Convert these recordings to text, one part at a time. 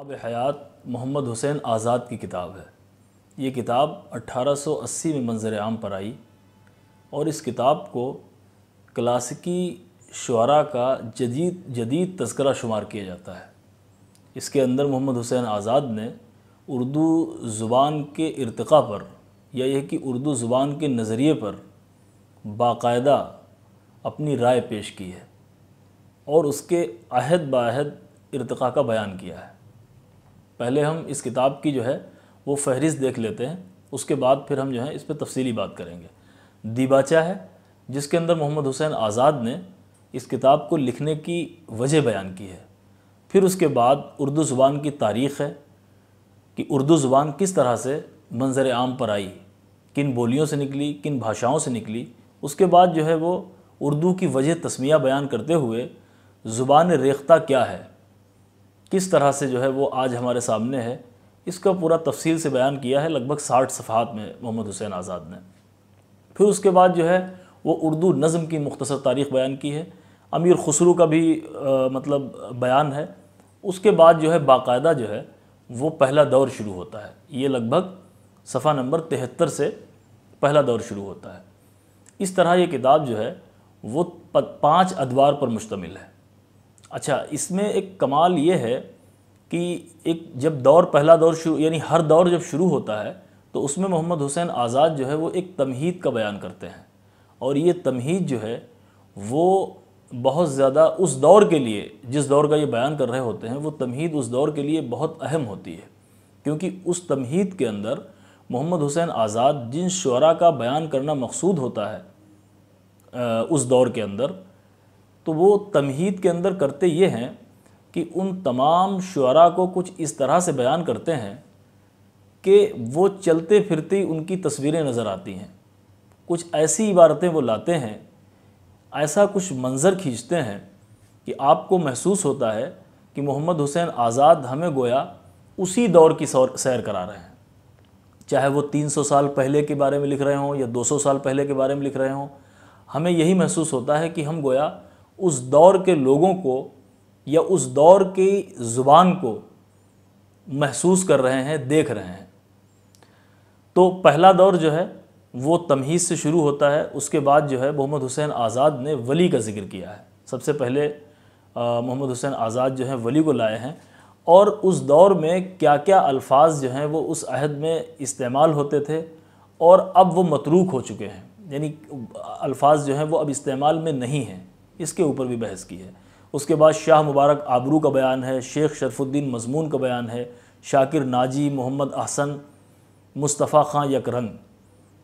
आब हयात मोहम्मद हुसैन आज़ाद की किताब है ये किताब 1880 में मंजर आम पर आई और इस किताब को क्लासिकी शुरा का जदीद जदीद तस्करा शुमार किया जाता है इसके अंदर मोहम्मद हुसैन आज़ाद ने उर्दू ज़ुबान के इरतक़ा पर या यह कि उर्दू ज़ुबान के नज़रिए पर बाकायदा अपनी राय पेश की है और उसके अहद बाहद इरतक़ा का बयान किया है पहले हम इस किताब की जो है वो फहरिस्त देख लेते हैं उसके बाद फिर हम जो है इस पर तफसीली बात करेंगे दीबाचा है जिसके अंदर मोहम्मद हुसैन आज़ाद ने इस किताब को लिखने की वजह बयान की है फिर उसके बाद उर्दू ज़ुबान की तारीख़ है कि उर्दू ज़ुबान किस तरह से मंज़र आम पर आई किन बोलियों से निकली किन भाषाओं से निकली उसके बाद जो है वो उर्दू की वजह तस्मिया बयान करते हुए ज़ुबान रेख्ता क्या है किस तरह से जो है वो आज हमारे सामने है इसका पूरा तफसील से बयान किया है लगभग साठ सफ़ात में मोहम्मद हुसैन आज़ाद ने फिर उसके बाद जो है वो उर्दू नज़म की मुख्तर तारीख़ बयान की है अमीर खसरू का भी आ, मतलब बयान है उसके बाद जो है बाकायदा जो है वो पहला दौर शुरू होता है ये लगभग सफ़ा नंबर तिहत्तर से पहला दौर शुरू होता है इस तरह ये किताब जो है वो पाँच अदवार पर मुश्तमिल है अच्छा इसमें एक कमाल ये है कि एक जब दौर पहला दौर शुरू यानी हर दौर जब शुरू होता है तो उसमें मोहम्मद हुसैन आज़ाद जो है वो एक तमहीद का बयान करते हैं और ये तमहीद जो है वो बहुत ज़्यादा उस दौर के लिए जिस दौर का ये बयान कर रहे होते हैं वो तमहीद उस दौर के लिए बहुत अहम होती है क्योंकि उस तमहीद के अंदर मोहम्मद हुसैन आज़ाद जिन शुरा का बयान करना मकसूद होता है उस दौर के अंदर तो वो तमहीद के अंदर करते ये हैं कि उन तमाम शुरा को कुछ इस तरह से बयान करते हैं कि वो चलते फिरते उनकी तस्वीरें नज़र आती हैं कुछ ऐसी इबारतें वो लाते हैं ऐसा कुछ मंज़र खींचते हैं कि आपको महसूस होता है कि मोहम्मद हुसैन आज़ाद हमें गोया उसी दौर की सैर करा रहे हैं चाहे वो 300 साल पहले के बारे में लिख रहे हों या 200 साल पहले के बारे में लिख रहे हों हमें यही महसूस होता है कि हम गोया उस दौर के लोगों को या उस दौर की ज़ुबान को महसूस कर रहे हैं देख रहे हैं तो पहला दौर जो है वो तमहीज़ से शुरू होता है उसके बाद जो है मोहम्मद हुसैन आज़ाद ने वली का जिक्र किया है सबसे पहले मोहम्मद हुसैन आज़ाद जो है वली को लाए हैं और उस दौर में क्या क्या अल्फाज जो हैं वो उस अहद में इस्तेमाल होते थे और अब वो मतरूक हो चुके हैं यानी अल्फाज जो हैं वो अब इस्तेमाल में नहीं हैं इसके ऊपर भी बहस की है उसके बाद शाह मुबारक आबरू का बयान है शेख शरफुद्दीन मजमून का बयान है शाकिर नाजी मोहम्मद अहसन मुस्तफ़ा खां यकरंग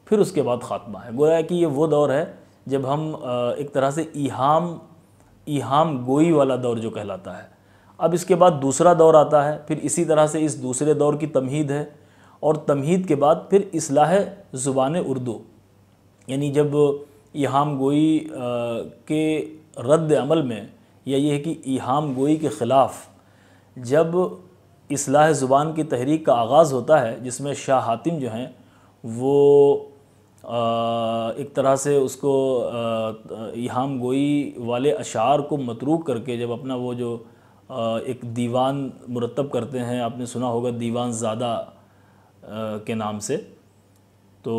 फिर उसके बाद ख़ात्मा है गोया कि ये वो दौर है जब हम एक तरह से ईहाम इहाम गोई वाला दौर जो कहलाता है अब इसके बाद दूसरा दौर आता है फिर इसी तरह से इस दूसरे दौर की तमहीद है और तमहीद के बाद फिर असलाह ज़ुबान उर्दू यानी जब इहाम गोई के रद्द अमल में या ये है कि इहाम गोई के ख़िलाफ़ जब असलाह ज़ुबान की तहरीक का आगाज़ होता है जिसमें शाह हातिम जो हैं वो एक तरह से उसको इहाम गोई वाले अशार को मतरूक करके जब अपना वो जो एक दीवान मुरतब करते हैं आपने सुना होगा दीवान ज़्यादा के नाम से तो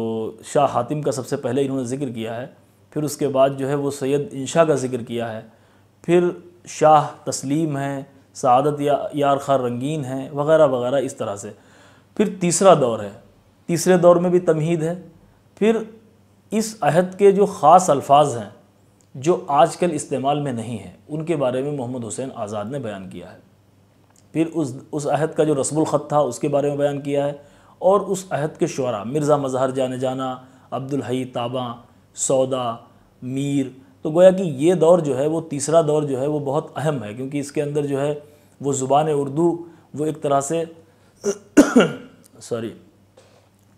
शाह हातिम का सबसे पहले इन्होंने ज़िक्र किया है फिर उसके बाद जो है वो सैयद इंशा का जिक्र किया है फिर शाह तस्लीम हैं सदत या यार खार रंगीन हैं वगैरह वगैरह इस तरह से फिर तीसरा दौर है तीसरे दौर में भी तमहीद है फिर इस अहद के जो ख़ास अल्फाज हैं जो आजकल इस्तेमाल में नहीं हैं उनके बारे में मोहम्मद हुसैन आज़ाद ने बयान किया है फिर उस उस अहद का जो रस्मुल ख़त था उसके बारे में बयान किया है और उस अहद के शुरा मिर्ज़ा मजहर जाने जाना अब्दुल हई ताबा सौदा मीर तो गोया कि ये दौर जो है वो तीसरा दौर जो है वो बहुत अहम है क्योंकि इसके अंदर जो है वो ज़ुबान उर्दू वो एक तरह से सॉरी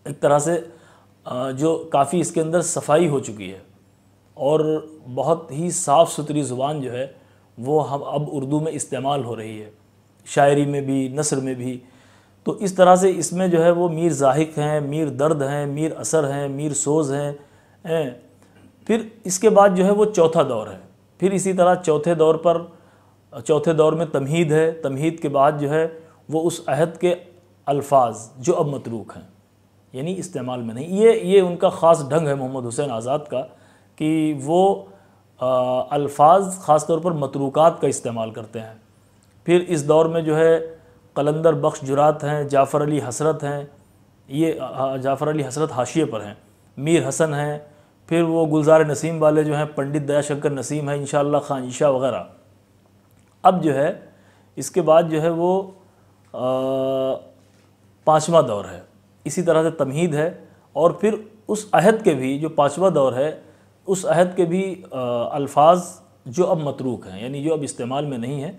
एक तरह से जो काफ़ी इसके अंदर सफाई हो चुकी है और बहुत ही साफ़ सुथरी ज़ुबान जो है वो हम अब उर्दू में इस्तेमाल हो रही है शायरी में भी नसर में भी तो इस तरह से इसमें जो है वो मीर जाहिक हैं मीर दर्द हैं मीर असर हैं मीर सोज हैं फिर इसके बाद जो है वो चौथा दौर है फिर इसी तरह चौथे दौर पर चौथे दौर में तमहीद है तमहीद के बाद जो है वो उस अहद के अल्फाज जो अब मतरूक हैं यानी इस्तेमाल में नहीं ये ये उनका ख़ास ढंग है मोहम्मद हुसैन आज़ाद का कि वो अल्फाज ख़ास तौर पर मतरूक़ात का इस्तेमाल करते हैं फिर इस दौर में जो है कलंदर बख्श जुरात हैं जाफ़र अली हसरत हैं ये जाफ़र अली हसरत हाशिए पर हैं मीर हसन हैं फिर वो गुलजार नसीम वाले जो हैं पंडित दयाशंकर नसीम हैं इन ईशा वगैरह अब जो है इसके बाद जो है वो पाँचवा दौर है इसी तरह से तमहीद है और फिर उस अहद के भी जो पाँचवा दौर है उस अहद के भी अल्फाज जो अब मतरूक हैं यानी जो अब इस्तेमाल में नहीं है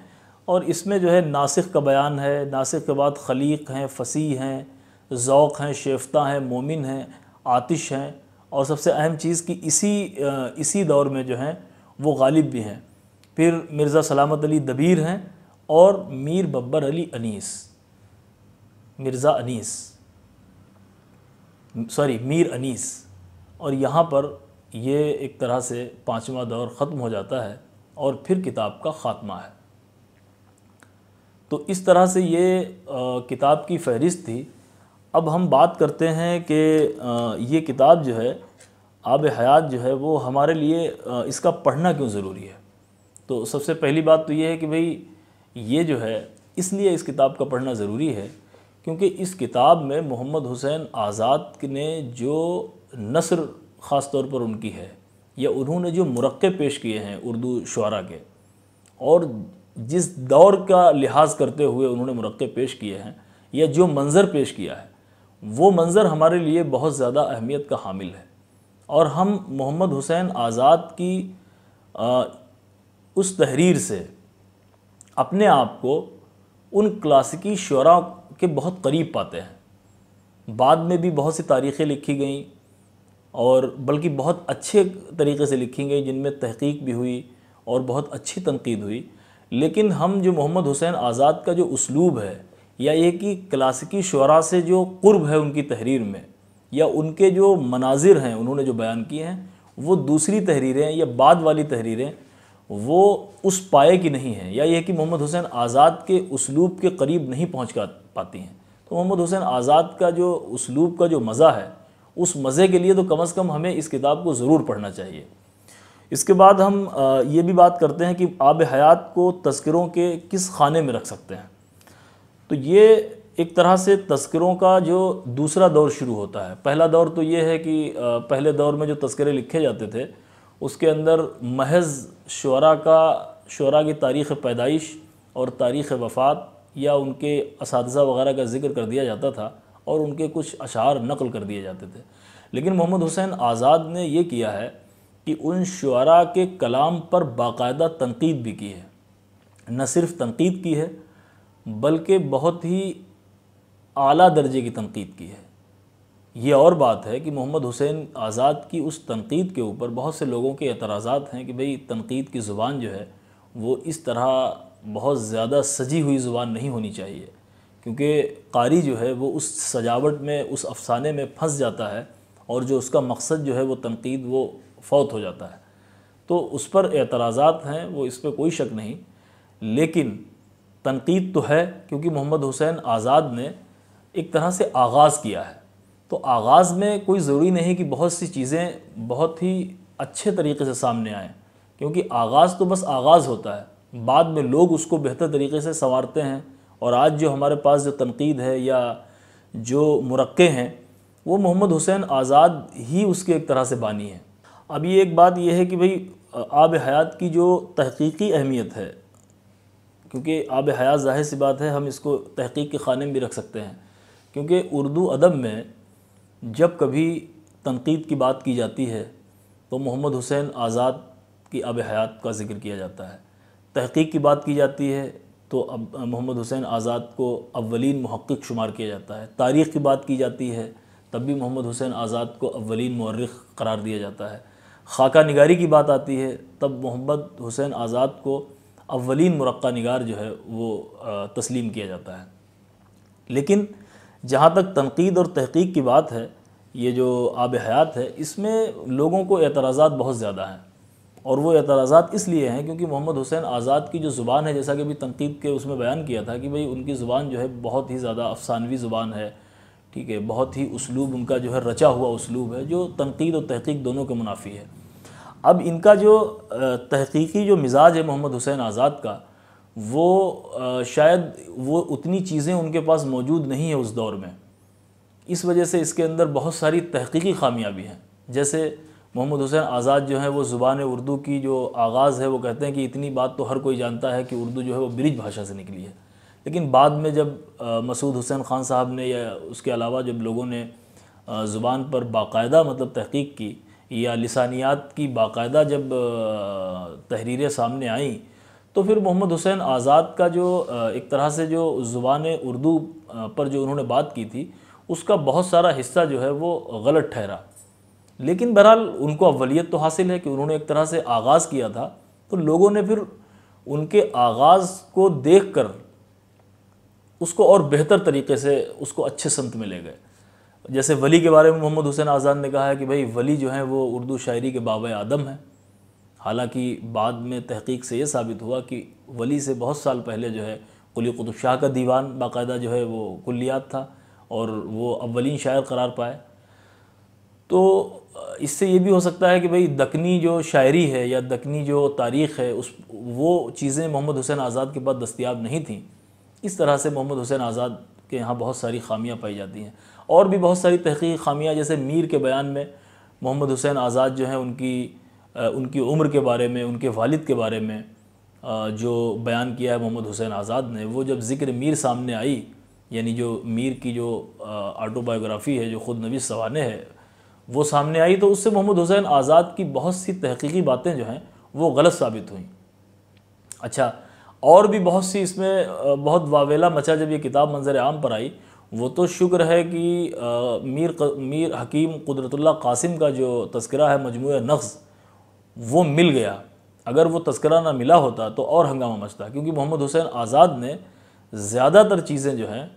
और इसमें जो है नासिक का बयान है नासिक के बाद खलीक हैं फसी हैं ओक़ हैं शेफ्ता हैं मोमिन हैं आतिश हैं और सबसे अहम चीज़ कि इसी इसी दौर में जो हैं वो गालिब भी हैं फिर मिर्ज़ा सलामत अली दबीर हैं और मीर बब्बर अली अनीस मिर्ज़ा अनीस सॉरी मीर अनीस और यहाँ पर ये एक तरह से पाँचवा दौर ख़त्म हो जाता है और फिर किताब का ख़ात्मा है तो इस तरह से ये किताब की फहरिस्त थी अब हम बात करते हैं कि ये किताब जो है आब हयात जो है वो हमारे लिए इसका पढ़ना क्यों ज़रूरी है तो सबसे पहली बात तो ये है कि भाई ये जो है इसलिए इस किताब का पढ़ना ज़रूरी है क्योंकि इस किताब में मोहम्मद हुसैन आज़ाद ने जो नसर ख़ास तौर पर उनकी है या उन्होंने जो मरक़े पेश किए हैं उर्दू शुरा के और जिस दौर का लिहाज करते हुए उन्होंने मरक़े पेश किए हैं या जो मंज़र पेश किया है वो मंज़र हमारे लिए बहुत ज़्यादा अहमियत का हामिल है और हम मोहम्मद हुसैन आज़ाद की आ, उस तहरीर से अपने आप को उन क्लासिकी शरा के बहुत करीब पाते हैं बाद में भी बहुत सी तारीख़ें लिखी गईं और बल्कि बहुत अच्छे तरीके से लिखी गई जिनमें तहकीक भी हुई और बहुत अच्छी तनकीद हुई लेकिन हम जो मोहम्मद हुसैन आज़ाद का जो उसलूब है या ये कि क्लासिकी शुरा से जो कुर्ब है उनकी तहरीर में या उनके जो मनाजिर हैं उन्होंने जो बयान किए हैं वो दूसरी तहरीरें या बाद वाली तहरीरें वो उस पाए की नहीं हैं या ये कि मोहम्मद हुसैन आज़ाद के उसलूब के करीब नहीं पहुँच पाती हैं तो मोहम्मद हुसैन आज़ाद का जो उसलूब का जो मज़ा है उस मज़े के लिए तो कम अज़ कम हमें इस किताब को ज़रूर पढ़ना चाहिए इसके बाद हम ये भी बात करते हैं कि आब हयात को तस्करों के किस खाने में रख सकते हैं तो ये एक तरह से तस्करों का जो दूसरा दौर शुरू होता है पहला दौर तो ये है कि पहले दौर में जो तस्करे लिखे जाते थे उसके अंदर महज शुरा का शुरा की तारीख़ पैदाइश और तारीख़ वफ़ात या उनके इस वगैरह का जिक्र कर दिया जाता था और उनके कुछ अशार नकल कर दिए जाते थे लेकिन मोहम्मद हुसैन आज़ाद ने यह किया है कि उन शुरा के कलाम पर बाकायदा तनकीद भी की है न सिर्फ तनकीद की है बल्कि बहुत ही आला दर्जे की तनकीद की है ये और बात है कि मोहम्मद हुसैन आज़ाद की उस तनकीद के ऊपर बहुत से लोगों के एतराज़ा हैं कि भाई तनकीद की ज़ुबान जो है वो इस तरह बहुत ज़्यादा सजी हुई ज़ुबान नहीं होनी चाहिए क्योंकि कारी जो है वो उस सजावट में उस अफसाने में फंस जाता है और जो उसका मकसद जो है वो तनकीद वो फौत हो जाता है तो उस पर एतराज़ा हैं वो इस पर कोई शक नहीं लेकिन तनकीद तो है क्योंकि मोहम्मद हुसैन आज़ाद ने एक तरह से आगाज़ किया है तो आगाज़ में कोई ज़रूरी नहीं कि बहुत सी चीज़ें बहुत ही अच्छे तरीके से सामने आएँ क्योंकि आगाज़ तो बस आगाज़ होता है बाद में लोग उसको बेहतर तरीके से संवारते हैं और आज जो हमारे पास जो तनकीद है या जो मुरक़े हैं वो मोहम्मद हुसैन आज़ाद ही उसके एक तरह से बानी है अभी एक बात यह है कि भाई आब हयात की जो तहकीकी अहमियत है क्योंकि आब हयात जाहिर सी बात है हम इसको तहकीक के खाने में भी रख सकते हैं क्योंकि उर्दू अदब में जब कभी तनकीद की बात की जाती है तो मोहम्मद हुसैन आज़ाद की आब हयात का जिक्र किया जाता है तहकीक की बात की जाती है तो अब मोहम्मद हुसैन आज़ाद को अवलिन महक्क़ शुमार किया जाता है तारीख़ की बात की जाती है तब भी मोहम्मद हुसैन आज़ाद को अवलिन मौरख करार दिया जाता है खाका निगारी की बात आती है तब मोहम्मद हुसैन आज़ाद को अवलिन मरक् नगार जो है वो तस्लीम किया जाता है लेकिन जहाँ तक तनकीद और तहकीक की बात है ये जो आब हयात है इसमें लोगों को एतराज़ा बहुत ज़्यादा हैं और वो एतराज़ा इसलिए हैं क्योंकि मोहम्मद हुसैन आज़ाद की जो ज़ुबान है जैसा कि अभी तनकीद के उसमें बयान किया था कि भाई उनकी ज़ुबान जो है बहुत ही ज़्यादा अफसानवी ज़ुबान है ठीक है बहुत ही उसलूब उनका जो है रचा हुआ उसलूब है जो तनकीद और तहकीक दोनों के मुनाफी है अब इनका जो तहकीकी जो मिजाज है मोहम्मद हुसैन आज़ाद का वो शायद वो उतनी चीज़ें उनके पास मौजूद नहीं है उस दौर में इस वजह से इसके अंदर बहुत सारी तहकीकी खामियां भी हैं जैसे मोहम्मद हुसैन आज़ाद जो है वो ज़ुबान उर्दू की जो आगाज़ है वो कहते हैं कि इतनी बात तो हर कोई जानता है कि उर्दू जो है वो ब्रिज भाषा से निकली है लेकिन बाद में जब मसूद हुसैन ख़ान साहब ने या उसके अलावा जब लोगों ने ज़ुबान पर बाकायदा मतलब तहकीक की या लसानियात की बाकायदा जब तहरीरें सामने आईं तो फिर मोहम्मद हुसैन आज़ाद का जो एक तरह से जो ज़ुबान उर्दू पर जो उन्होंने बात की थी उसका बहुत सारा हिस्सा जो है वो गलत ठहरा लेकिन बहरहाल उनको अवलीत तो हासिल है कि उन्होंने एक तरह से आगाज़ किया था तो लोगों ने फिर उनके आगाज़ को देख कर उसको और बेहतर तरीके से उसको अच्छे संत में ले गए जैसे वली के बारे में मोहम्मद हुसैन आज़ाद ने कहा है कि भाई वली जो हैं वो उर्दू शायरी के बाबा आदम हैं हालांकि बाद में तहकीक से ये साबित हुआ कि वली से बहुत साल पहले जो है कुली कुतुब शाह का दीवान बाकायदा जो है वो कुलियात था और वो अव्वलिन शायर करार पाए तो इससे ये भी हो सकता है कि भाई दकनी जो शायरी है या दकनी जो तारीख़ है उस वो चीज़ें मोहम्मद हुसैन आज़ाद के पास दस्तियाब नहीं थी इस तरह से मोहम्मद हुसैन आज़ाद के यहाँ बहुत सारी खामियाँ पाई जाती हैं और भी बहुत सारी तहकी खामियाँ जैसे मीर के बयान में मोहम्मद हुसैन आज़ाद जो हैं उनकी उनकी उम्र के बारे में उनके वालिद के बारे में जो बयान किया है मोहम्मद हुसैन आज़ाद ने वो जब ज़िक्र मीर सामने आई यानी जो मीर की जो ऑटोबायोग्राफ़ी है जो ख़ुद नबी सवाने है वो सामने आई तो उससे मोहम्मद हुसैन आज़ाद की बहुत सी तहकीकी बातें जो हैं वो गलत साबित हुई अच्छा और भी बहुत सी इसमें बहुत वावेला मचा जब ये किताब मंजर आम पर आई वो तो शुक्र है कि आ, मीर मीर हकीम कुदरतुल्ला कासिम का जो तस्करा है मजमू नक्स वो मिल गया अगर वो तस्करा ना मिला होता तो और हंगामा मचता क्योंकि मोहम्मद हुसैन आज़ाद ने ज़्यादातर चीज़ें जो हैं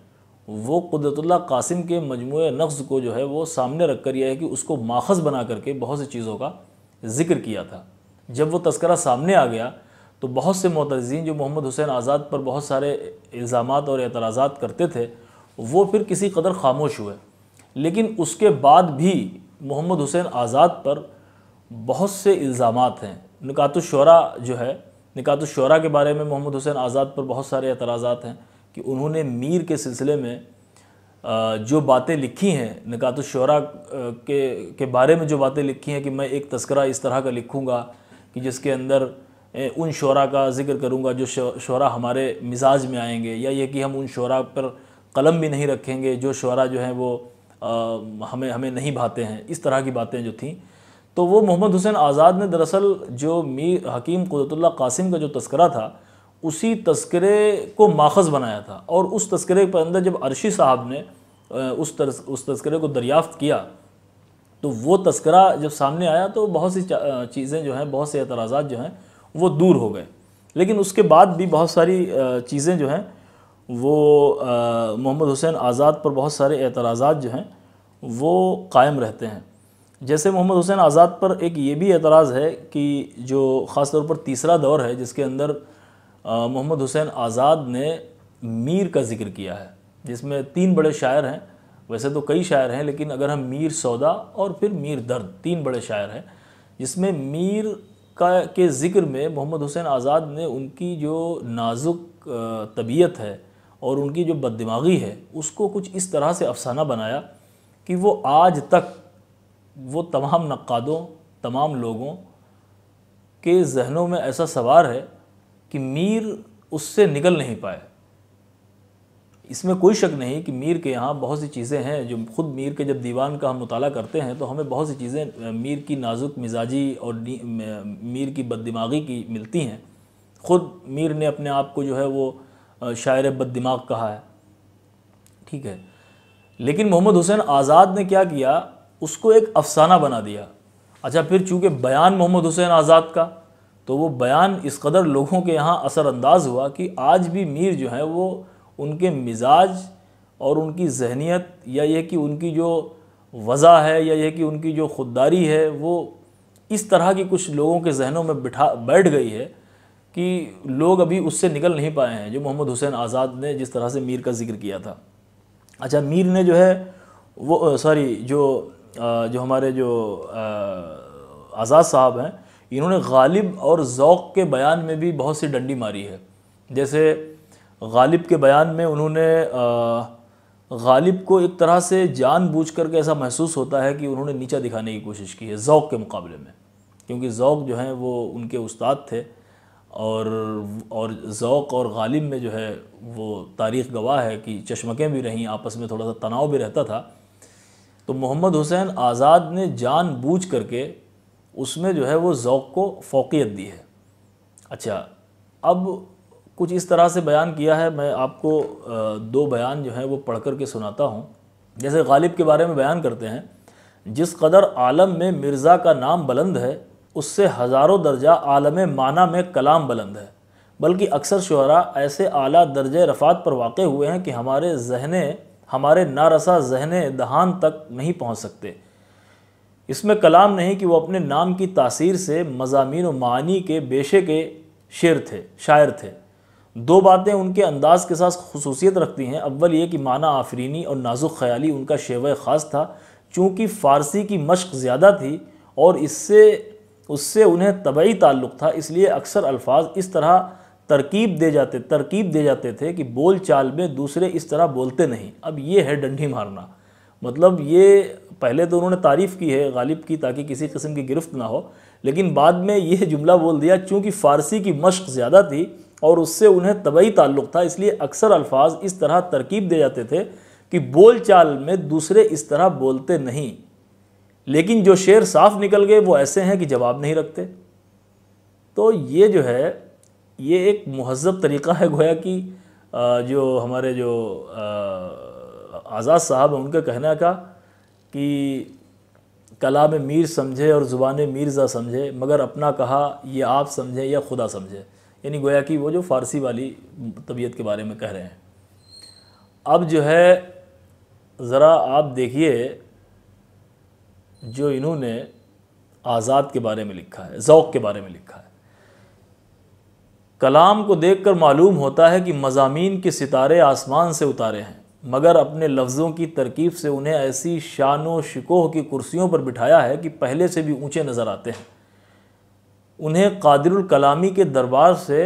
वो कुदरतुल्ला कासिम के मजमू नक्स को जो है वो सामने रख कर यह है कि उसको माखज़ बना करके बहुत सी चीज़ों का जिक्र किया था जब वो तस्करा सामने आ गया तो बहुत से मतजीन जो मोहम्मद हुसैन आज़ाद पर बहुत सारे इल्ज़ाम और एतराज करते थे वो फिर किसी कदर खामोश हुए लेकिन उसके बाद भी मोहम्मद हुसैन आज़ाद पर बहुत से इल्ज़ाम हैं निकातुशरा जो है निकातुशरा के बारे में मोहम्मद हुसैन आज़ाद पर बहुत सारे एतराज़ा हैं कि उन्होंने मीर के सिलसिले में जो बातें लिखी हैं निकातुशरा के के बारे में जो बातें लिखी हैं कि मैं एक तस्करा इस तरह का लिखूँगा कि जिसके अंदर उन शरा का जिक्र करूँगा जो शरा हमारे मिजाज में आएंगे या ये कि हम उन शरा पर कलम भी नहीं रखेंगे जो शुरा जो हैं वो आ, हमें हमें नहीं भाते हैं इस तरह की बातें जो थीं तो वो मोहम्मद हुसैन आज़ाद ने दरअसल जो मीर हकीम कुदतुल्ला कासिम का जो तस्करा था उसी तस्करे को माखज़ बनाया था और उस तस्करे के अंदर जब अरशी साहब ने उस तरस, उस तस्करे को दरियाफ़्त किया तो वो तस्करा जब सामने आया तो बहुत सी चीज़ें जो हैं बहुत से एतराज़ा जो हैं वो दूर हो गए लेकिन उसके बाद भी बहुत सारी चीज़ें जो हैं वो मोहम्मद हुसैन आज़ाद पर बहुत सारे एतराज़ा जो हैं वो कायम रहते हैं जैसे मोहम्मद हुसैन आज़ाद पर एक ये भी एतराज़ है कि जो ख़ास तौर पर तीसरा दौर है जिसके अंदर मोहम्मद हुसैन आज़ाद ने मीर का जिक्र किया है जिसमें तीन बड़े शायर हैं वैसे तो कई शायर हैं लेकिन अगर हम मीर सौदा और फिर मीर दर्द तीन बड़े शायर हैं जिसमें मीर का के ज़िक्र में मोहम्मद हुसैन आज़ाद ने उनकी जो नाजुक तबीयत है और उनकी जो बददिमागी है उसको कुछ इस तरह से अफसाना बनाया कि वो आज तक वो तमाम नक्कादों तमाम लोगों के जहनों में ऐसा सवार है कि मीर उससे निकल नहीं पाए इसमें कोई शक नहीं कि मीर के यहाँ बहुत सी चीज़ें हैं जो ख़ुद मीर के जब दीवान का हम मुताला करते हैं तो हमें बहुत सी चीज़ें मीर की नाजुक मिजाजी और मीर की बददिमागी की मिलती हैं ख़ुद मीर ने अपने आप को जो है वो शायर बद दिमाग कहा है ठीक है लेकिन मोहम्मद हुसैन आज़ाद ने क्या किया उसको एक अफसाना बना दिया अच्छा फिर चूंकि बयान मोहम्मद हुसैन आज़ाद का तो वो बयान इस कदर लोगों के यहाँ असरानंदाज हुआ कि आज भी मीर जो हैं वो उनके मिजाज और उनकी जहनीत या यह कि उनकी जो वज़ा है या यह कि उनकी जो खुददारी है वो इस तरह की कुछ लोगों के जहनों में बिठा बैठ गई है कि लोग अभी उससे निकल नहीं पाए हैं जो मोहम्मद हुसैन आज़ाद ने जिस तरह से मीर का जिक्र किया था अच्छा मीर ने जो है वो सॉरी जो जो हमारे जो आज़ाद साहब हैं इन्होंने गालिब और ओक के बयान में भी बहुत सी डंडी मारी है जैसे गालिब के बयान में उन्होंने गालिब को एक तरह से जानबूझ करके ऐसा महसूस होता है कि उन्होंने नीचा दिखाने की कोशिश की है ओक़ के मुकाबले में क्योंकि ज़ौक़ जो हैं वो उनके उस्ताद थे और और ओक और गालिब में जो है वो तारीख़ गवाह है कि चश्मकें भी रहीं आपस में थोड़ा सा तनाव भी रहता था तो मोहम्मद हुसैन आज़ाद ने जान बूझ करके उसमें जो है वो ओक को फोकियत दी है अच्छा अब कुछ इस तरह से बयान किया है मैं आपको दो बयान जो है वो पढ़ कर के सुनाता हूँ जैसे गालिब के बारे में बयान करते हैं जिस कदर आलम में मिर्ज़ा का नाम बुलंद है उससे हज़ारों दर्जा आलम माना में कलाम बुलंद है बल्कि अक्सर शुरा ऐसे आला दर्ज रफ़ात पर वाक़ हुए हैं कि हमारे जहने हमारे नारसा जहने दहान तक नहीं पहुँच सकते इसमें कलाम नहीं कि वह अपने नाम की तासीर से मजामी व मानी के बेशे के शेर थे शायर थे दो बातें उनके अंदाज के साथ खसूसियत रखती हैं अव्वल ये कि माना आफरीनी और नाजुक ख्याली उनका शेव ख़ास था चूँकि फ़ारसी की मश्क़ ज़्यादा थी और इससे उससे उन्हें तबई ताल्लुक़ था इसलिए अक्सर अल्फाज इस तरह तरकीब दे जाते तरकीब दे जाते थे कि बोल चाल में दूसरे इस तरह बोलते नहीं अब ये है डंडी मारना मतलब ये पहले तो उन्होंने तारीफ़ की है गालिब की ताकि किसी किस्म की गिरफ्त ना हो लेकिन बाद में यह जुमला बोल दिया चूँकि फ़ारसी की मश्क़ ज़्यादा थी और उससे उन्हें तबई ताल्लुक़ था इसलिए अक्सर अल्फाज इस तरह तरकीब दे जाते थे कि बोल चाल में दूसरे इस तरह बोलते नहीं लेकिन जो शेर साफ निकल गए वो ऐसे हैं कि जवाब नहीं रखते तो ये जो है ये एक महजब तरीका है गोया कि जो हमारे जो आज़ाद साहब हैं उनका कहना का कि कला में मीर समझे और ज़ुबान मीरज़ा समझे मगर अपना कहा ये आप समझें या खुदा समझे यानी गोया कि वो जो फ़ारसी वाली तबीयत के बारे में कह रहे हैं अब जो है ज़रा आप देखिए जो इन्होंने आज़ाद के बारे में लिखा है ओक़ के बारे में लिखा है कलाम को देखकर मालूम होता है कि मजामी के सितारे आसमान से उतारे हैं मगर अपने लफ्ज़ों की तरकीब से उन्हें ऐसी शान व शिकोह की कुर्सियों पर बिठाया है कि पहले से भी ऊंचे नज़र आते हैं उन्हें कादिरुल कलामी के दरबार से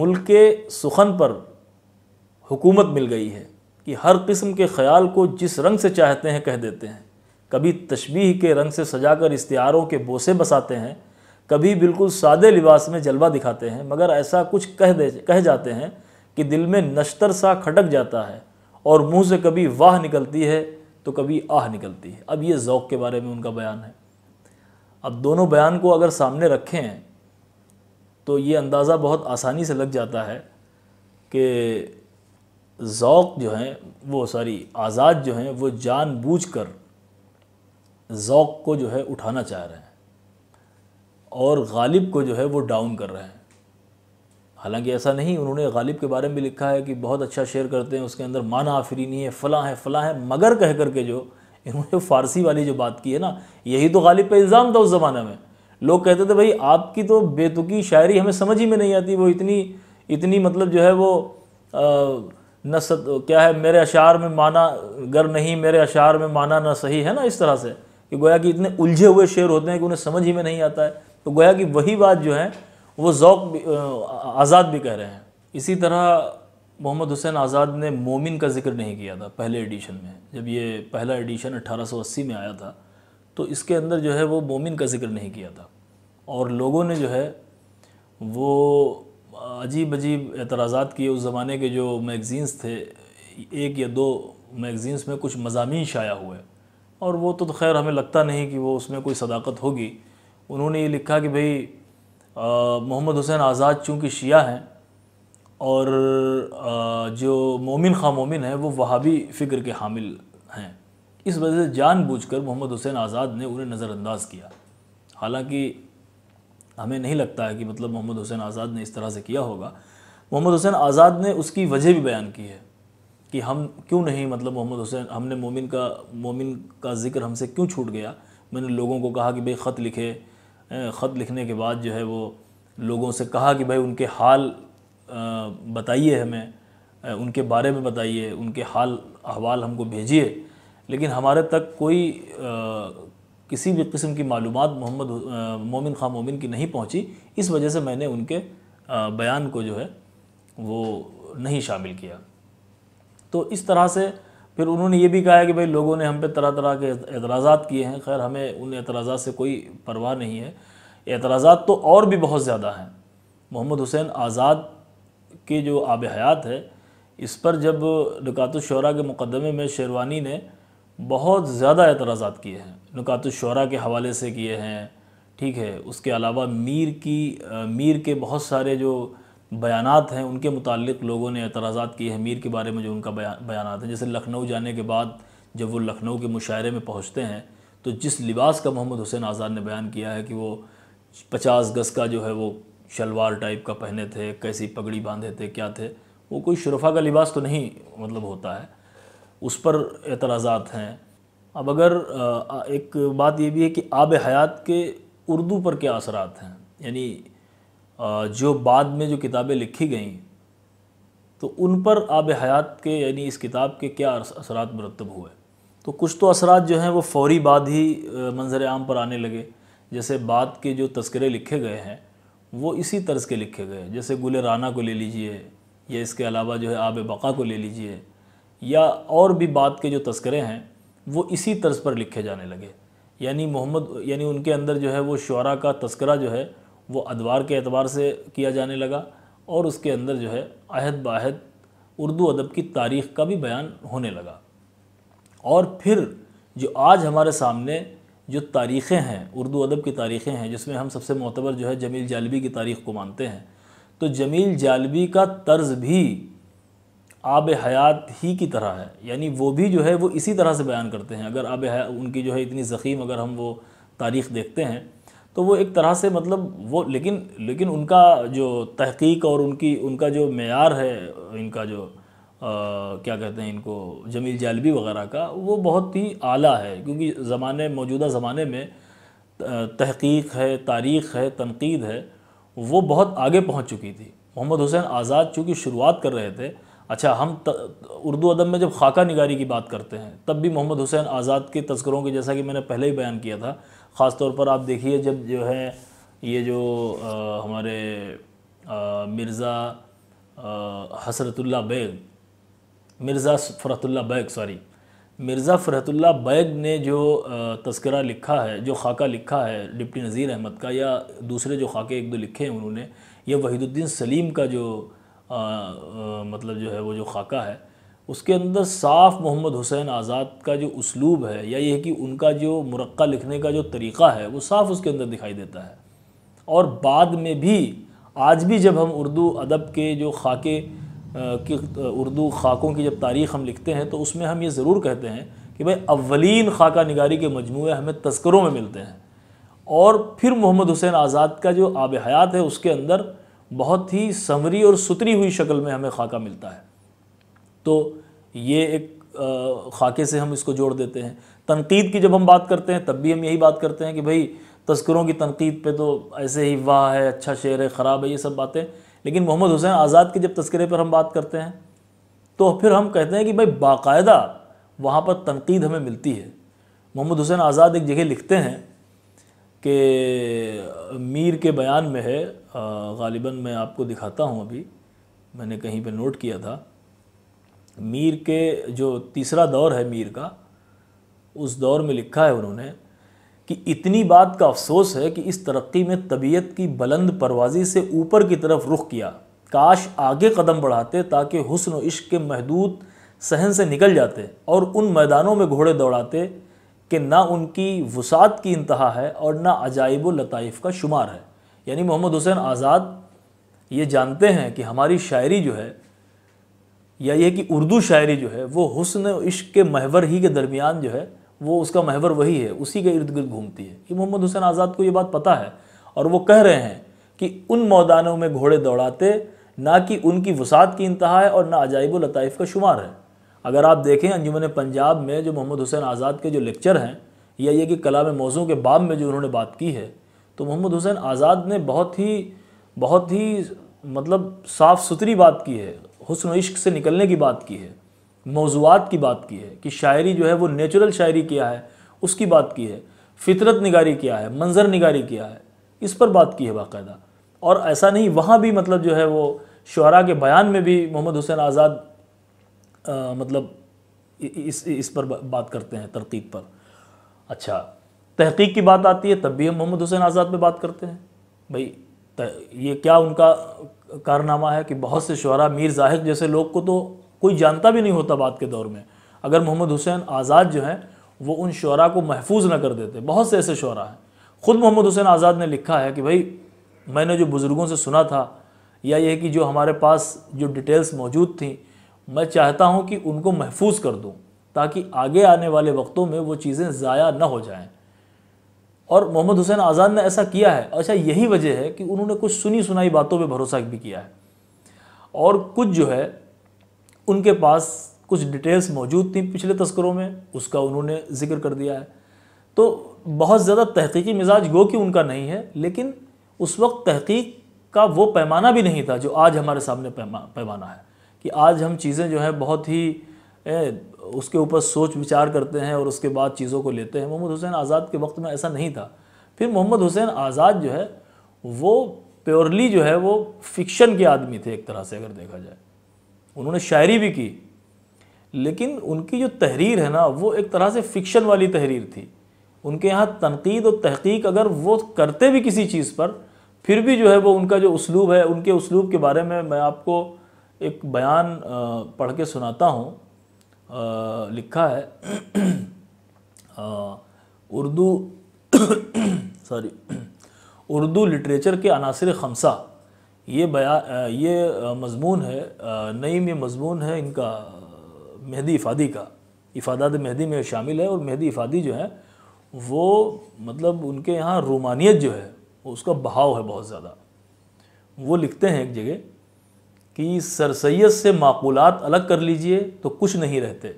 मुल्क के सुखन पर हुकूमत मिल गई है कि हर किस्म के ख़्याल को जिस रंग से चाहते हैं कह देते हैं कभी तशबीह के रंग से सजाकर इश्तारों के बोसे बसाते हैं कभी बिल्कुल सादे लिबास में जलवा दिखाते हैं मगर ऐसा कुछ कह दे कह जाते हैं कि दिल में नश्तर सा खटक जाता है और मुंह से कभी वाह निकलती है तो कभी आह निकलती है अब ये ज़ौक़ के बारे में उनका बयान है अब दोनों बयान को अगर सामने रखें तो ये अंदाज़ा बहुत आसानी से लग जाता है कि ज़ौक़ जो हैं वो सॉरी आज़ाद जो हैं वो जानबूझ कर ज़ौक़ को जो है उठाना चाह रहे हैं और गालिब को जो है वो डाउन कर रहे हैं हालांकि ऐसा नहीं उन्होंने गालिब के बारे में भी लिखा है कि बहुत अच्छा शेयर करते हैं उसके अंदर माना आफरीनी है फ़लाँ है फ़लाँ है मगर कह कर के जो इन्होंने फ़ारसी वाली जो बात की है ना यही तो गालिब का इल्ज़ाम था उस ज़माने में लोग कहते थे भाई आपकी तो बेतुकी शायरी हमें समझ ही में नहीं आती वो इतनी इतनी मतलब जो है वो न सत क्या है मेरे अशार में माना गर नहीं मेरे अशार में माना ना सही है ना इस तरह से कि गोया कि इतने उलझे हुए शेर होते हैं कि उन्हें समझ ही में नहीं आता है तो गोया कि वही बात जो है वो ज़ौक आज़ाद भी कह रहे हैं इसी तरह मोहम्मद हुसैन आज़ाद ने मोमिन का जिक्र नहीं किया था पहले एडिशन में जब ये पहला एडिशन 1880 में आया था तो इसके अंदर जो है वो मोमिन का जिक्र नहीं किया था और लोगों ने जो है वो अजीब अजीब एतराज़ात किए उस ज़माने के जो मैगज़ीन्स थे एक या दो मैगज़ीन्स में कुछ मजामी शाया हुए और वो तो, तो खैर हमें लगता नहीं कि वो उसमें कोई सदाकत होगी उन्होंने ये लिखा कि भाई मोहम्मद हुसैन आज़ाद चूँकि शिया हैं और आ, जो मोमिन खा मोमिन है वो वहाबी फ़िक्र के हामिल हैं इस वजह से जानबूझकर मोहम्मद हुसैन आज़ाद ने उन्हें नज़रअंदाज किया हालांकि हमें नहीं लगता है कि मतलब मोहम्मद हुसैन आज़ाद ने इस तरह से किया होगा मोहम्मद हुसैन आज़ाद ने उसकी वजह भी बयान की है कि हम क्यों नहीं मतलब मोहम्मद हुसैन हमने मोमिन का मोमिन का जिक्र हमसे क्यों छूट गया मैंने लोगों को कहा कि भाई ख़त लिखे ख़त लिखने के बाद जो है वो लोगों से कहा कि भाई उनके हाल बताइए हमें उनके बारे में बताइए उनके हाल अहवाल हमको भेजिए लेकिन हमारे तक कोई आ, किसी भी किस्म की मालूम मोहम्मद मोमिन खां मोमिन की नहीं पहुंची इस वजह से मैंने उनके बयान को जो है वो नहीं शामिल किया तो इस तरह से फिर उन्होंने ये भी कहा है कि भाई लोगों ने हम पे तरह तरह के एतराज़ा किए हैं खैर हमें उन एतराज़ा से कोई परवाह नहीं है एतराज़ा तो और भी बहुत ज़्यादा हैं मोहम्मद हुसैन आज़ाद के जो आब हयात है इस पर जब शरा के मुकदमे में शेरवानी ने बहुत ज़्यादा एतराज़ात किए हैं नकातुलशरा के हवाले से किए हैं ठीक है उसके अलावा मीर की मीर के बहुत सारे जो बयान हैं उनके मुतालिक लोगों ने एतराज़ा किए हैं मीर के बारे में जो उनका बयान हैं जैसे लखनऊ जाने के बाद जब वो लखनऊ के मुशायरे में पहुँचते हैं तो जिस लिबास का मोहम्मद हुसैन आज़ाद ने बयान किया है कि वो पचास गज़ का जो है वो शलवार टाइप का पहने थे कैसी पगड़ी बांधे थे क्या थे वो कोई शरफा का लिबास तो नहीं मतलब होता है उस पर एतराज़ात हैं अब अगर एक बात ये भी है कि आब हयात के उर्दू पर क्या असरात हैं यानी जो बाद में जो किताबें लिखी गई तो उन पर आब हयात के यानी इस किताब के क्या असरात मरतब हुए तो कुछ तो असरात जो हैं वो फौरी बाद ही मंजर आम पर आने लगे जैसे बाद के जो तस्करे लिखे गए हैं वो इसी तर्ज के लिखे गए जैसे गुल राना को ले लीजिए या इसके अलावा जो है आब बका को ले लीजिए या और भी बाद के जो तस्करे हैं वो इसी तर्ज पर लिखे जाने लगे यानी मोहम्मद यानी उनके अंदर जो है वो शुरा का तस्करा जो है वो अदवार के अतबार से किया जाने लगा और उसके अंदर जो है अहद बाहद उर्दू अदब की तारीख़ का भी बयान होने लगा और फिर जो आज हमारे सामने जो तारीख़ें हैं उर्दू अदब की तारीख़ें हैं जिसमें हम सबसे मोतबर जो है जमील जालबी की तारीख़ को मानते हैं तो जमील जालबी का तर्ज भी आब हयात ही की तरह है यानी वो भी जो है वो इसी तरह से बयान करते हैं अगर आब उनकी जो है इतनी ज़ख़ीम अगर हम वो तारीख़ देखते हैं तो वो एक तरह से मतलब वो लेकिन लेकिन उनका जो तहकीक और उनकी उनका जो मैार है इनका जो आ, क्या कहते हैं इनको जमील जालबी वगैरह का वो बहुत ही आला है क्योंकि ज़माने मौजूदा ज़माने में तहकीक है तारीख़ है तनकीद है वो बहुत आगे पहुंच चुकी थी मोहम्मद हुसैन आज़ाद चूँकि शुरुआत कर रहे थे अच्छा हम त, उर्दू अदब में जब खाका निगारी की बात करते हैं तब भी मोहम्मद हुसैन आज़ाद के तस्करों के जैसा कि मैंने पहले ही बयान किया था ख़ास तौर पर आप देखिए जब जो है ये जो आ, हमारे मिर्ज़ा हसरतुल्ला बैग मिर्ज़ा फ़रतुल्ला बैग सॉरी मिर्ज़ा फ़रतुल्ला बैग ने जो तस्करा लिखा है जो खाका लिखा है डिप्टी नज़ीर अहमद का या दूसरे जो खाके एक दो लिखे हैं उन्होंने यह वहीदुद्दीन सलीम का जो आ, आ, मतलब जो है वो जो खाका है उसके अंदर साफ मोहम्मद हुसैन आज़ाद का जो उसलूब है या ये कि उनका जो मुरक्का लिखने का जो तरीक़ा है वो साफ उसके अंदर दिखाई देता है और बाद में भी आज भी जब हम उर्दू अदब के जो खाके की उर्दू खाकों की जब तारीख़ हम लिखते हैं तो उसमें हम ये ज़रूर कहते हैं कि भाई अवलिन खाका निगारी के मजमू हमें तस्करों में मिलते हैं और फिर मोहम्मद हुसैन आज़ाद का जो आब हयात है उसके अंदर बहुत ही समरी और सुतरी हुई शक्ल में हमें खाका मिलता है तो ये एक खाके से हम इसको जोड़ देते हैं तनकीद की जब हम बात करते हैं तब भी हम यही बात करते हैं कि भाई तस्करों की तनकीद पे तो ऐसे ही वाह है अच्छा शेर है ख़राब है ये सब बातें लेकिन मोहम्मद हुसैन आज़ाद के जब तस्करे पर हम बात करते हैं तो फिर हम कहते हैं कि भाई बाकायदा वहाँ पर तनकीद हमें मिलती है मोहम्मद हुसैन आज़ाद एक जगह लिखते हैं कि मीर के बयान में है गालिबा मैं आपको दिखाता हूँ अभी मैंने कहीं पर नोट किया था मीर के जो तीसरा दौर है मीर का उस दौर में लिखा है उन्होंने कि इतनी बात का अफसोस है कि इस तरक्की में तबीयत की बुलंद परवाजी से ऊपर की तरफ रुख किया काश आगे कदम बढ़ाते ताकि हुस्न इश्क के महदूद सहन से निकल जाते और उन मैदानों में घोड़े दौड़ाते कि ना उनकी वसात की इंतहा है और ना अजाइब लताइफ का शुमार है यानी मोहम्मद हुसैन आज़ाद ये जानते हैं कि हमारी शायरी जो है या ये कि उर्दू शायरी जो है वो हुसन इश्क के महवर ही के दरमियान जो है वो उसका महवर वही है उसी के इर्द गिर्द घूमती है कि मोहम्मद हुसैन आज़ाद को ये बात पता है और वो कह रहे हैं कि उन मैदानों में घोड़े दौड़ाते ना कि उनकी वसात की इंतहा है और ना अजाइब लताइफ का शुमार है अगर आप देखें अंजुमन पंजाब में जो मोहम्मद हुसैन आज़ाद के जो लेक्चर हैं या ये कि कलाम मौजू के बाब में जो उन्होंने बात की है तो मोहम्मद हुसैन आज़ाद ने बहुत ही बहुत ही मतलब साफ़ सुथरी बात की है हसन इश्क से निकलने की बात की है मौजूद की बात की है कि शायरी जो है वो नेचुरल शायरी क्या है उसकी बात की है फितरत निगारी क्या है मंजर निगारी क्या है इस पर बात की है बाकायदा और ऐसा नहीं वहाँ भी मतलब जो है वो शुरा के बयान में भी मोहम्मद हुसैन आज़ाद मतलब इस इस पर बात करते हैं तरतीब पर अच्छा तहकीक की बात आती है तब भी हम मोहम्मद हुसैन आज़ाद पर बात करते हैं भाई ये क्या उनका कारनामा है कि बहुत से शुरा मीर जाहिद जैसे लोग को तो कोई जानता भी नहीं होता बाद के दौर में अगर मोहम्मद हुसैन आज़ाद जो हैं वो उन शुरा को महफूज ना कर देते बहुत से ऐसे शुरा हैं ख़ुद मोहम्मद हुसैन आज़ाद ने लिखा है कि भाई मैंने जो बुज़ुर्गों से सुना था या ये कि जो हमारे पास जो डिटेल्स मौजूद थी मैं चाहता हूँ कि उनको महफूज कर दूँ ताकि आगे आने वाले वक्तों में वो चीज़ें ज़ाया ना हो जाएँ और मोहम्मद हुसैन आज़ाद ने ऐसा किया है अच्छा यही वजह है कि उन्होंने कुछ सुनी सुनाई बातों पे भरोसा भी किया है और कुछ जो है उनके पास कुछ डिटेल्स मौजूद थी पिछले तस्करों में उसका उन्होंने जिक्र कर दिया है तो बहुत ज़्यादा तहकीकी मिजाज गो कि उनका नहीं है लेकिन उस वक्त तहकीक का वो पैमाना भी नहीं था जो आज हमारे सामने पैमा पैमाना है कि आज हम चीज़ें जो है बहुत ही उसके ऊपर सोच विचार करते हैं और उसके बाद चीज़ों को लेते हैं मोहम्मद हुसैन आज़ाद के वक्त में ऐसा नहीं था फिर मोहम्मद हुसैन आज़ाद जो है वो प्योरली जो है वो फिक्शन के आदमी थे एक तरह से अगर देखा जाए उन्होंने शायरी भी की लेकिन उनकी जो तहरीर है ना वो एक तरह से फ़िक्शन वाली तहरीर थी उनके यहाँ तनकीद और तहकीक अगर वो करते भी किसी चीज़ पर फिर भी जो है वो उनका जो उसलूब है उनके उसलूब के बारे में मैं आपको एक बयान पढ़ के सुनाता हूँ लिखा है उर्दू सॉरी उर्दू लिटरेचर के अनासर खमसा ये बया ये मजमून है नईम ये मजमून है इनका मेहदी इफ़ादी का इफ़ादात मेहदी में शामिल है और मेहदी इफ़ादी जो है वो मतलब उनके यहाँ रोमानियत जो है उसका बहाव है बहुत ज़्यादा वो लिखते हैं एक जगह कि सरसैद से माकूलत अलग कर लीजिए तो कुछ नहीं रहते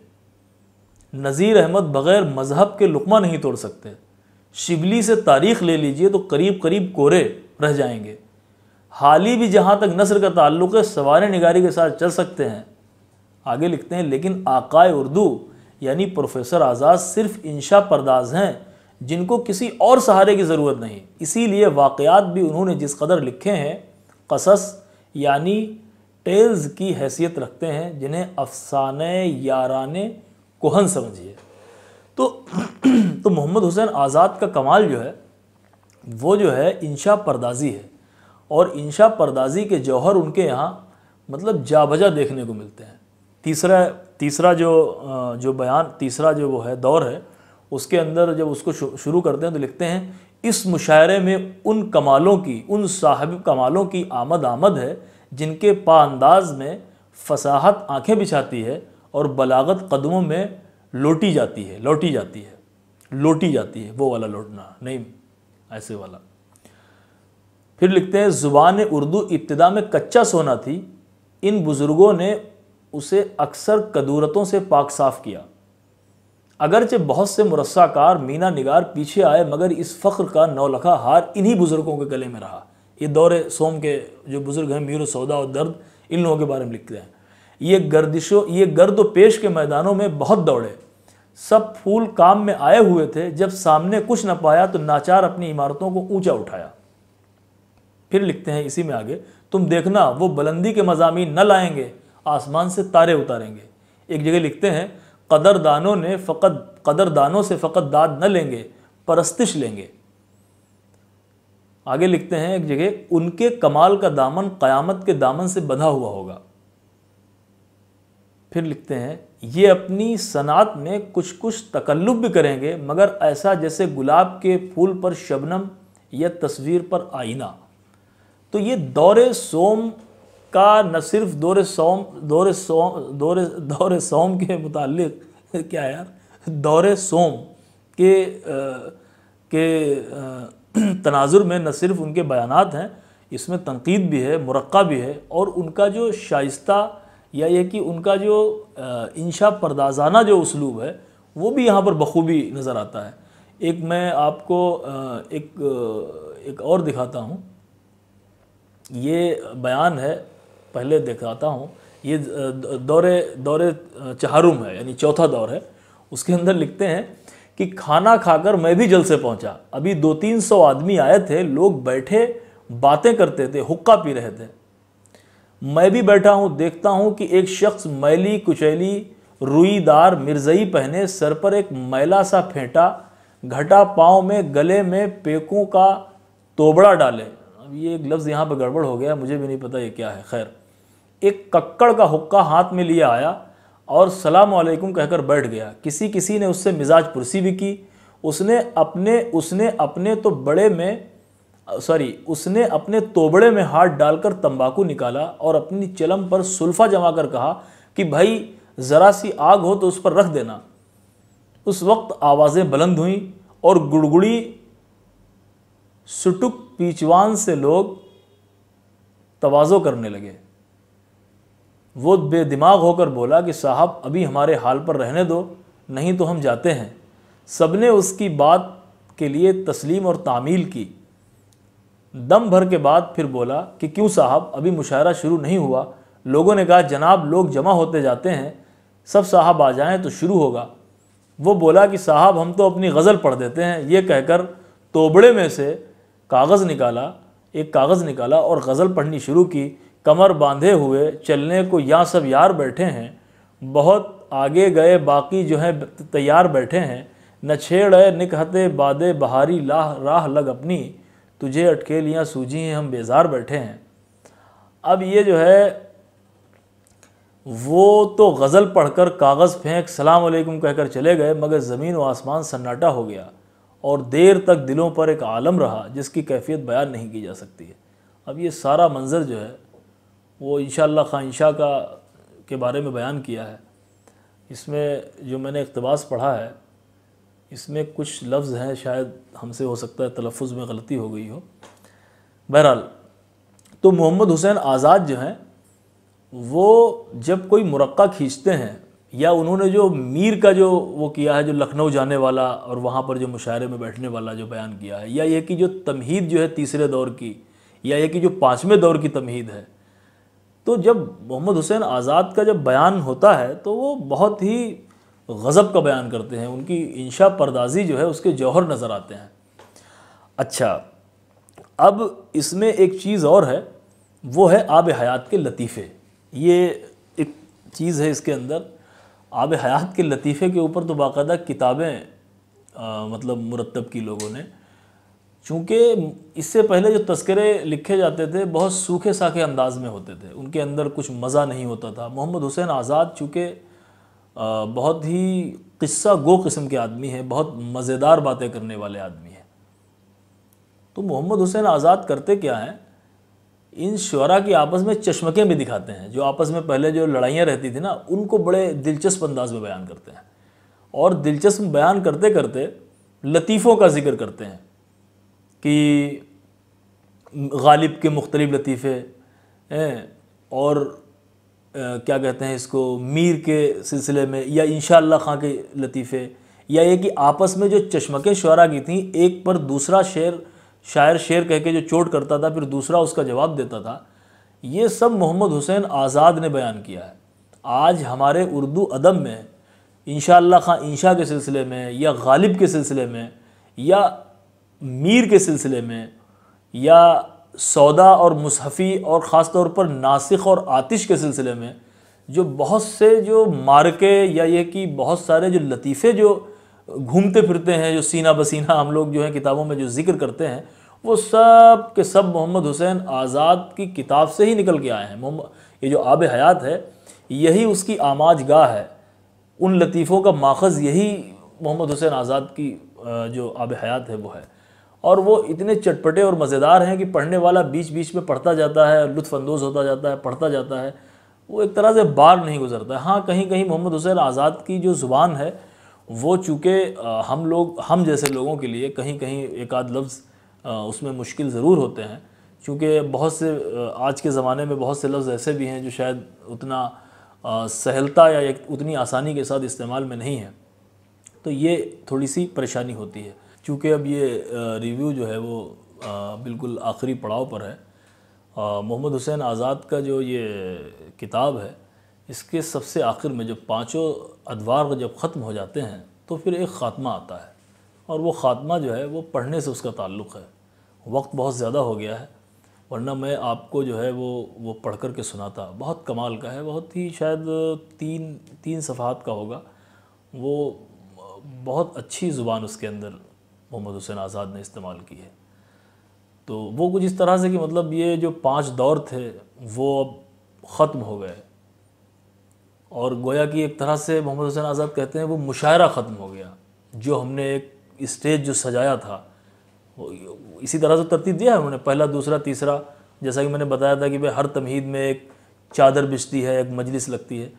नज़ीर अहमद बग़ैर मज़हब के लुकमा नहीं तोड़ सकते शिबली से तारीख ले लीजिए तो करीब करीब कोरे रह जाएंगे ही भी जहाँ तक नसर का ताल्लुक़ है सवार निगारी के साथ चल सकते हैं आगे लिखते हैं लेकिन आकाए उर्दू यानी प्रोफेसर आज़ाद सिर्फ इंशा परदाज हैं जिनको किसी और सहारे की ज़रूरत नहीं इसीलिए वाक़ भी उन्होंने जिस कदर लिखे हैं कसस यानी टेल्स की हैसियत रखते हैं जिन्हें अफसाने याराने कोहन समझिए तो तो मोहम्मद हुसैन आज़ाद का कमाल जो है वो जो है इंशा परदाजी है और इंशा परदाजी के जौहर उनके यहाँ मतलब जा बजा देखने को मिलते हैं तीसरा तीसरा जो जो बयान तीसरा जो वो है दौर है उसके अंदर जब उसको शुरू करते हैं तो लिखते हैं इस मुशायरे में उन कमालों की उन साहब कमालों की आमद आमद है जिनके पाअंदाज में फसाहत आंखें बिछाती है और बलागत कदमों में लौटी जाती है लौटी जाती है लौटी जाती है वो वाला लौटना नहीं ऐसे वाला फिर लिखते हैं ज़ुबान उर्दू इब्तदा में कच्चा सोना थी इन बुज़ुर्गों ने उसे अक्सर कदूरतों से पाक साफ किया अगरचे बहुत से मुरस्साकार मीना निगार पीछे आए मगर इस फ़ख्र का नौलखा हार इन्हीं बुज़ुर्गों के गले में रहा ये दौरे सोम के जो बुज़ुर्ग हैं मीर सौदा और दर्द इन लोगों के बारे में लिखते हैं ये गर्दिशों ये गर्द पेश के मैदानों में बहुत दौड़े सब फूल काम में आए हुए थे जब सामने कुछ न पाया तो नाचार अपनी इमारतों को ऊंचा उठाया फिर लिखते हैं इसी में आगे तुम देखना वो बुलंदी के मजामी न लाएंगे आसमान से तारे उतारेंगे एक जगह लिखते हैं कदरदानों ने फ़कत कदरदानों से फ़कत दाद न लेंगे परस्तिश लेंगे आगे लिखते हैं एक जगह उनके कमाल का दामन क़यामत के दामन से बधा हुआ होगा फिर लिखते हैं ये अपनी सनात में कुछ कुछ तकल्लुब भी करेंगे मगर ऐसा जैसे गुलाब के फूल पर शबनम या तस्वीर पर आईना तो ये दौरे सोम का न सिर्फ दौरे सोम दौरे सोम दौरे दौरे सोम के मुतालिक क्या यार दौरे सोम के आ, के आ, तनाजुर में न सिर्फ उनके बयान हैं इसमें तनकीद भी है मुरक्का भी है और उनका जो शाइस्ता या ये कि उनका जो इंशा परदाजाना जो उसलूब है वो भी यहाँ पर बखूबी नज़र आता है एक मैं आपको एक एक और दिखाता हूँ ये बयान है पहले दिखाता हूँ ये दौरे दौरे चहारुम है यानी चौथा दौर है उसके अंदर लिखते हैं कि खाना खाकर मैं भी जल से पहुंचा अभी दो तीन सौ आदमी आए थे लोग बैठे बातें करते थे हुक्का पी रहे थे मैं भी बैठा हूं देखता हूं कि एक शख्स मैली कुचैली रुईदार मिर्जई पहने सर पर एक मैला सा फेंटा घटा पाँव में गले में पेकों का तोबड़ा डाले अब ये एक लफ्ज़ यहाँ पर गड़बड़ हो गया मुझे भी नहीं पता ये क्या है खैर एक कक्कड़ का हुक्का हाथ में लिए आया और सलाम वालेकुम कहकर बैठ गया किसी किसी ने उससे मिजाज पुरसी भी की उसने अपने उसने अपने तो बड़े में सॉरी उसने अपने तोबड़े में हाथ डालकर तंबाकू निकाला और अपनी चलम पर सुल्फा जमा कर कहा कि भाई ज़रा सी आग हो तो उस पर रख देना उस वक्त आवाज़ें बुलंद हुई और गुड़गुड़ी सुटुक पीचवान से लोग तवाज़ो करने लगे वो बेदिमाग होकर बोला कि साहब अभी हमारे हाल पर रहने दो नहीं तो हम जाते हैं सब ने उसकी बात के लिए तस्लीम और तामील की दम भर के बाद फिर बोला कि क्यों साहब अभी मुशायरा शुरू नहीं हुआ लोगों ने कहा जनाब लोग जमा होते जाते हैं सब साहब आ जाएं तो शुरू होगा वो बोला कि साहब हम तो अपनी गज़ल पढ़ देते हैं ये कहकर तोबड़े में से कागज़ निकाला एक कागज़ निकाला और गज़ल पढ़नी शुरू की कमर बांधे हुए चलने को या सब यार बैठे हैं बहुत आगे गए बाकी जो हैं तैयार बैठे हैं न छेड़ है निकहते बादे बहारी लाह राह लग अपनी तुझे अटकेलियाँ सूझी हैं हम बेजार बैठे हैं अब ये जो है वो तो गज़ल पढ़कर कागज़ फेंक सलाम अलैकुम कहकर चले गए मगर ज़मीन व आसमान सन्नाटा हो गया और देर तक दिलों पर एक आलम रहा जिसकी कैफियत बयान नहीं की जा सकती है अब ये सारा मंज़र जो है वो इन खानशाह का के बारे में बयान किया है इसमें जो मैंने इकतबास पढ़ा है इसमें कुछ लफ्ज़ हैं शायद हमसे हो सकता है तलफ़ में ग़लती हो गई हो बहरहाल तो मोहम्मद हुसैन आज़ाद जो हैं वो जब कोई मुरक्का खींचते हैं या उन्होंने जो मीर का जो वो किया है जो लखनऊ जाने वाला और वहाँ पर जो मुशायरे में बैठने वाला जो बयान किया है या ये कि जो तमहीद जो है तीसरे दौर की या ये कि जो पाँचवें दौर की तमहीद है तो जब मोहम्मद हुसैन आज़ाद का जब बयान होता है तो वो बहुत ही गज़ब का बयान करते हैं उनकी इंशा परदाजी जो है उसके जौहर नज़र आते हैं अच्छा अब इसमें एक चीज़ और है वो है आब हयात के लतीफ़े ये एक चीज़ है इसके अंदर आब हयात के लतीफ़े के ऊपर तो बाकायदा किताबें मतलब मुरतब की लोगों ने चूँकि इससे पहले जो तस्करे लिखे जाते थे बहुत सूखे साखे अंदाज में होते थे उनके अंदर कुछ मज़ा नहीं होता था मोहम्मद हुसैन आज़ाद चूँकि बहुत ही किस्सा गो किस्म के आदमी हैं बहुत मज़ेदार बातें करने वाले आदमी हैं तो मोहम्मद हुसैन आज़ाद करते क्या हैं इन शरा की आपस में चश्मकें भी दिखाते हैं जो आपस में पहले जो लड़ाइयाँ रहती थी ना उनको बड़े दिलचस्प अंदाज में बयान करते हैं और दिलचस्प बयान करते करते लतीफ़ों का जिक्र करते हैं कि गालिब के मुख्तलिफ़ लतीफ़े हैं और आ, क्या कहते हैं इसको मीर के सिलसिले में या इन खां के लतीफ़े या ये कि आपस में जो चश्मके शुरा की थी एक पर दूसरा शेर शायर शेर कह के जो चोट करता था फिर दूसरा उसका जवाब देता था ये सब मोहम्मद हुसैन आज़ाद ने बयान किया है आज हमारे उर्दू अदब में इनशा खां इंशा के सिलसिले में या गालिब के सिलसिले में या मीर के सिलसिले में या सौदा और मुसहफ़ी और ख़ास तौर पर नासिक और आतिश के सिलसिले में जो बहुत से जो मार्के या ये कि बहुत सारे जो लतीफ़े जो घूमते फिरते हैं जो सीना बसीना हम लोग जो है किताबों में जो जिक्र करते हैं वो सब के सब मोहम्मद हुसैन आज़ाद की किताब से ही निकल के आए हैं ये जो आब हयात है यही उसकी आमाज गाह है उन लतीफ़ों का माखज़ यही मोहम्मद हुसैन आज़ाद की जो आब हयात है वो है और वो इतने चटपटे और मज़ेदार हैं कि पढ़ने वाला बीच बीच में पढ़ता जाता है लुफानंदोज़ होता जाता है पढ़ता जाता है वो एक तरह से बार नहीं गुजरता है हाँ कहीं कहीं मोहम्मद हुसैन आज़ाद की जो ज़ुबान है वो चूँकि हम लोग हम जैसे लोगों के लिए कहीं कहीं एक आध लफ्ज़ उसमें मुश्किल ज़रूर होते हैं क्योंकि बहुत से आज के ज़माने में बहुत से लफ्ज़ ऐसे भी हैं जो शायद उतना सहलता या उतनी आसानी के साथ इस्तेमाल में नहीं है तो ये थोड़ी सी परेशानी होती है चूँकि अब ये रिव्यू जो है वो बिल्कुल आखिरी पड़ाव पर है मोहम्मद हुसैन आज़ाद का जो ये किताब है इसके सबसे आखिर में जब पाँचों अदवार जब ख़त्म हो जाते हैं तो फिर एक ख़ात्मा आता है और वो ख़ात्मा जो है वो पढ़ने से उसका ताल्लुक़ है वक्त बहुत ज़्यादा हो गया है वरना मैं आपको जो है वो वो पढ़ कर के सुनाता बहुत कमाल का है बहुत ही शायद तीन तीन सफ़ात का होगा वो बहुत अच्छी ज़ुबान उसके अंदर मोहम्मद हुसैन आज़ाद ने इस्तेमाल की है तो वो कुछ इस तरह से कि मतलब ये जो पांच दौर थे वो अब ख़त्म हो गए और गोया कि एक तरह से मोहम्मद हुसैन आज़ाद कहते हैं वो मुशायरा ख़त्म हो गया जो हमने एक स्टेज जो सजाया था इसी तरह से तरतीब दिया है उन्होंने पहला दूसरा तीसरा जैसा कि मैंने बताया था कि भाई हर तमहीद में एक चादर बिछती है एक मजलिस लगती है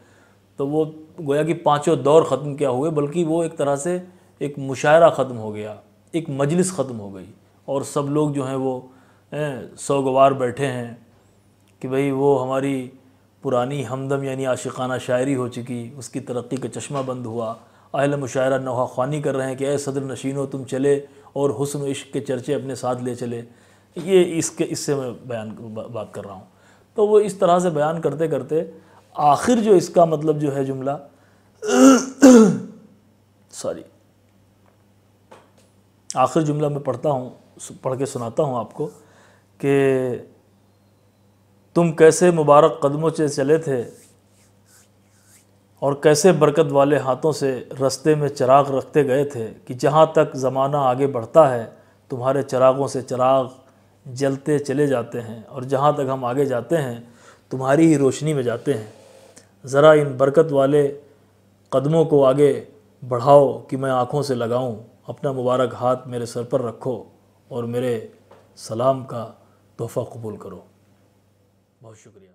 तो वो गोया कि पांचों दौर ख़त्म क्या हुए बल्कि वो एक तरह से एक मुशायरा ख़त्म हो गया एक मजलिस ख़त्म हो गई और सब लोग जो हैं वो सौगवार बैठे हैं कि भाई वो हमारी पुरानी हमदम यानी आशिकाना शायरी हो चुकी उसकी तरक्की का चश्मा बंद हुआ अहल मुशायरा नवा ख्वानी कर रहे हैं कि ए सदर नशीनो तुम चले और हसन इश्क के चर्चे अपने साथ ले चले ये इसके इससे मैं बयान बात कर रहा हूँ तो वो इस तरह से बयान करते करते आखिर जो इसका मतलब जो है जुमला सॉरी आखिर जुमला मैं पढ़ता हूँ पढ़ के सुनाता हूँ आपको कि तुम कैसे मुबारक कदमों से चले थे और कैसे बरकत वाले हाथों से रस्ते में चिराग रखते गए थे कि जहाँ तक ज़माना आगे बढ़ता है तुम्हारे चिरागों से चिराग जलते चले जाते हैं और जहाँ तक हम आगे जाते हैं तुम्हारी ही रोशनी में जाते हैं ज़रा इन बरकत वाले कदमों को आगे बढ़ाओ कि मैं आँखों से लगाऊँ अपना मुबारक हाथ मेरे सर पर रखो और मेरे सलाम का तोहफ़ा कबूल करो बहुत शुक्रिया